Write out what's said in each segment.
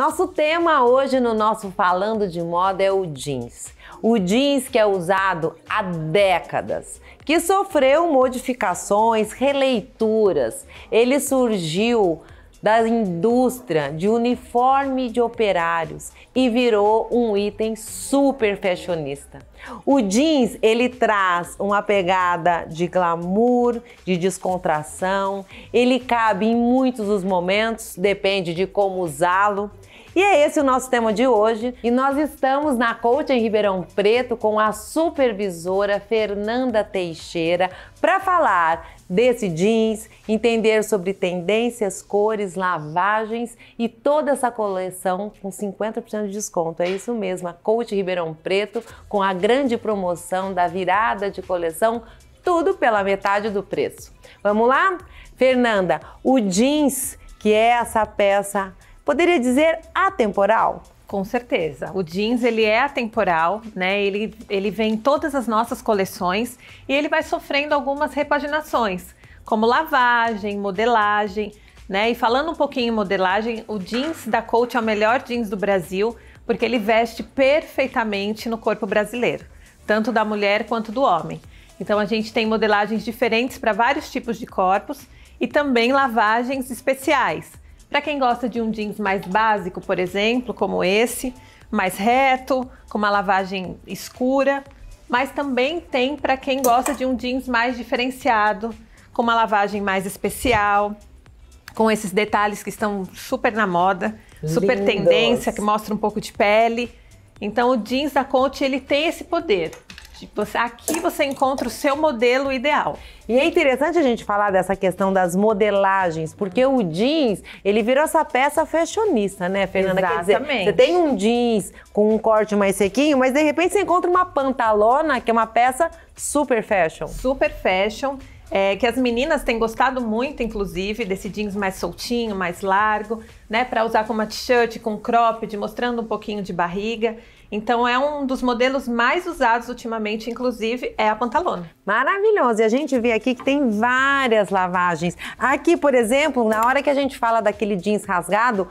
Nosso tema hoje no nosso Falando de Moda é o jeans. O jeans que é usado há décadas, que sofreu modificações, releituras. Ele surgiu da indústria de uniforme de operários e virou um item super fashionista. O jeans, ele traz uma pegada de glamour, de descontração, ele cabe em muitos dos momentos, depende de como usá-lo. E é esse o nosso tema de hoje. E nós estamos na Coach em Ribeirão Preto com a supervisora Fernanda Teixeira para falar desse jeans, entender sobre tendências, cores, lavagens e toda essa coleção com 50% de desconto. É isso mesmo, a Coach Ribeirão Preto com a grande promoção da virada de coleção, tudo pela metade do preço. Vamos lá? Fernanda, o jeans, que é essa peça poderia dizer atemporal? Com certeza. O jeans ele é atemporal, né? Ele, ele vem em todas as nossas coleções e ele vai sofrendo algumas repaginações, como lavagem, modelagem, né? E falando um pouquinho em modelagem, o jeans da Coach é o melhor jeans do Brasil, porque ele veste perfeitamente no corpo brasileiro, tanto da mulher quanto do homem. Então a gente tem modelagens diferentes para vários tipos de corpos e também lavagens especiais. Para quem gosta de um jeans mais básico, por exemplo, como esse, mais reto, com uma lavagem escura, mas também tem para quem gosta de um jeans mais diferenciado, com uma lavagem mais especial, com esses detalhes que estão super na moda, super Lindos. tendência, que mostra um pouco de pele. Então o jeans da Conte, ele tem esse poder arte. Você, aqui você encontra o seu modelo ideal. E é interessante a gente falar dessa questão das modelagens, porque o jeans, ele virou essa peça fashionista, né, Fernanda? Exatamente. Quer dizer, você tem um jeans com um corte mais sequinho, mas de repente você encontra uma pantalona, que é uma peça super fashion. Super fashion. É, que as meninas têm gostado muito, inclusive, desse jeans mais soltinho, mais largo, né? Para usar com uma t-shirt, com cropped, mostrando um pouquinho de barriga. Então é um dos modelos mais usados ultimamente, inclusive, é a pantalona. Maravilhoso! E a gente vê aqui que tem várias lavagens. Aqui, por exemplo, na hora que a gente fala daquele jeans rasgado,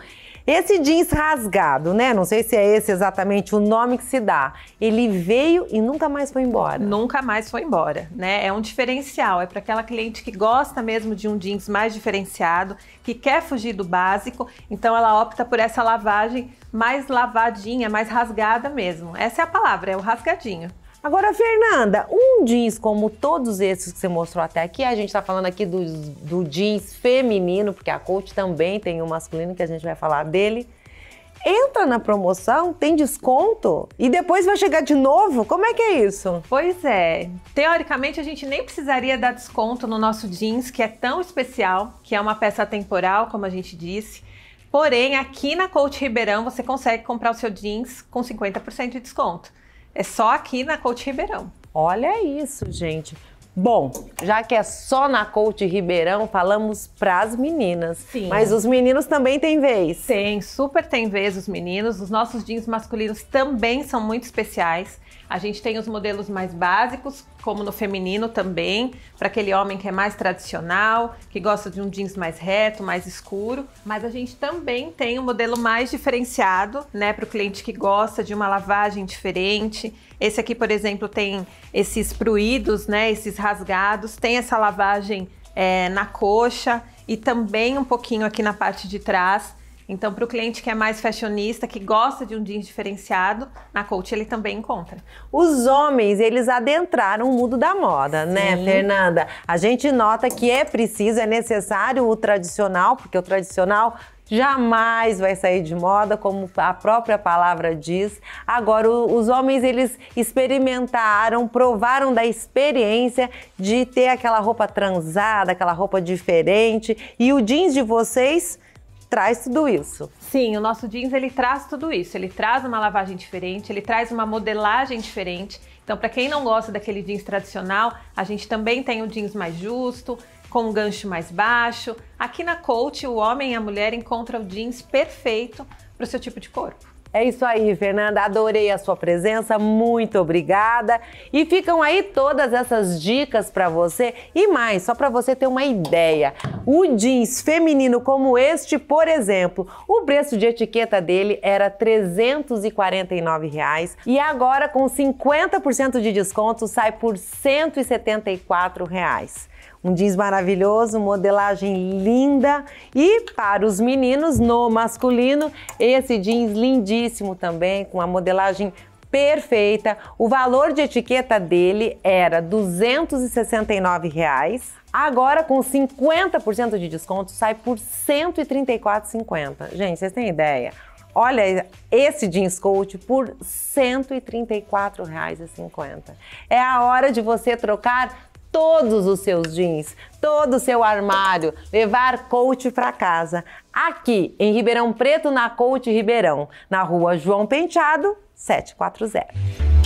esse jeans rasgado, né? Não sei se é esse exatamente o nome que se dá. Ele veio e nunca mais foi embora. Nunca mais foi embora, né? É um diferencial. É para aquela cliente que gosta mesmo de um jeans mais diferenciado, que quer fugir do básico. Então ela opta por essa lavagem mais lavadinha, mais rasgada mesmo. Essa é a palavra, é o rasgadinho. Agora, Fernanda, um jeans como todos esses que você mostrou até aqui, a gente está falando aqui do, do jeans feminino, porque a coach também tem um masculino que a gente vai falar dele. Entra na promoção, tem desconto e depois vai chegar de novo? Como é que é isso? Pois é. Teoricamente, a gente nem precisaria dar desconto no nosso jeans, que é tão especial, que é uma peça temporal, como a gente disse Porém, aqui na Coach Ribeirão você consegue comprar o seu jeans com 50% de desconto. É só aqui na Coach Ribeirão. Olha isso, gente. Bom, já que é só na Coach Ribeirão, falamos pras meninas. Sim. Mas os meninos também têm vez. Tem, super tem vez os meninos. Os nossos jeans masculinos também são muito especiais. A gente tem os modelos mais básicos, como no feminino também, para aquele homem que é mais tradicional, que gosta de um jeans mais reto, mais escuro, mas a gente também tem um modelo mais diferenciado, né, para o cliente que gosta de uma lavagem diferente. Esse aqui, por exemplo, tem esses pruídos, né, esses rasgados, tem essa lavagem é, na coxa e também um pouquinho aqui na parte de trás. Então, para o cliente que é mais fashionista, que gosta de um jeans diferenciado, na Coach ele também encontra. Os homens, eles adentraram o mundo da moda, né, Sim. né, Fernanda? A gente nota que é preciso, é necessário o tradicional, porque o tradicional jamais vai sair de moda, como a própria palavra diz. Agora, os homens eles experimentaram, provaram da experiência de ter aquela roupa transada, aquela roupa diferente, e o jeans de vocês traz tudo isso. Sim, o nosso jeans ele traz tudo isso. Ele traz uma lavagem diferente, ele traz uma modelagem diferente. Então, para quem não gosta daquele jeans tradicional, a gente também tem o um jeans mais justo, com um gancho mais baixo, aqui na Coach o homem e a mulher encontram o jeans perfeito para o seu tipo de corpo. É isso aí, Fernanda. Adorei a sua presença. Muito obrigada. E ficam aí todas essas dicas para você e mais, só para você ter uma ideia. O jeans feminino como este, por exemplo, o preço de etiqueta dele era R$ 349 reais, e agora com 50% de desconto sai por R$ 174 reais. Um jeans maravilhoso, modelagem linda. E para os meninos, no masculino, esse jeans lindíssimo também, com a modelagem perfeita. O valor de etiqueta dele era R$ 269,00. Reais. Agora com 50% de desconto sai por R$ 134,50. Gente, vocês têm ideia? Olha esse jeans coat por R$ 134,50. É a hora de você trocar todos os seus jeans, todo o seu armário, levar coach para casa. Aqui em Ribeirão Preto, na Coach Ribeirão, na rua João Penteado, 740.